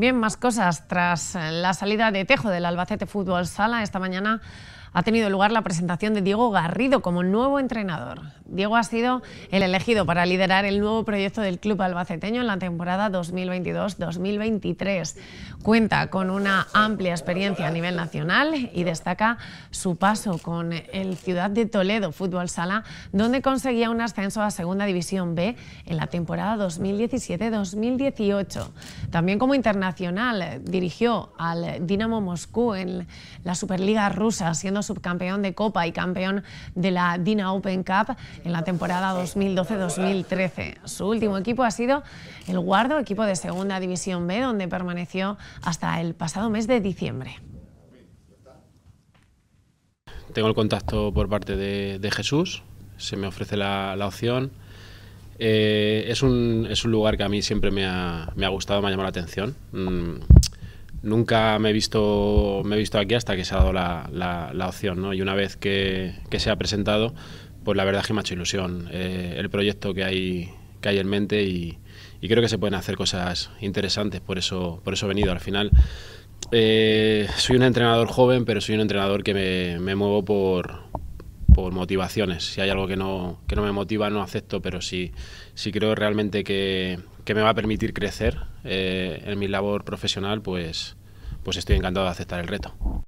Bien, más cosas. Tras eh, la salida de Tejo del Albacete Fútbol Sala, esta mañana ha tenido lugar la presentación de Diego Garrido como nuevo entrenador. Diego ha sido el elegido para liderar el nuevo proyecto del club albaceteño en la temporada 2022-2023. Cuenta con una amplia experiencia a nivel nacional y destaca su paso con el Ciudad de Toledo Fútbol Sala, donde conseguía un ascenso a Segunda División B en la temporada 2017-2018. También como internacional dirigió al Dinamo Moscú en la Superliga rusa, siendo subcampeón de Copa y campeón de la Dina Open Cup en la temporada 2012-2013. Su último equipo ha sido el Guardo, equipo de Segunda División B, donde permaneció hasta el pasado mes de diciembre. Tengo el contacto por parte de, Jesús, se me ofrece la, opción. Eh, es, un, lugar que a mí siempre me ha, gustado, me ha llamado la atención. Mm, nunca me he visto, me he visto aquí hasta que se ha dado la, opción, ¿no? Y una vez que, se ha presentado, pues la verdad es que me ha hecho ilusión eh, el proyecto que hay, que hay en mente y, creo que se pueden hacer cosas interesantes, por eso, por eso he venido al final. Eh, soy un entrenador joven, pero soy un entrenador que me, me muevo por, motivaciones. Si hay algo que no, que no me motiva, no acepto, pero si creo realmente que, que me va a permitir crecer eh, en mi labor profesional, pues, pues estoy encantado de aceptar el reto.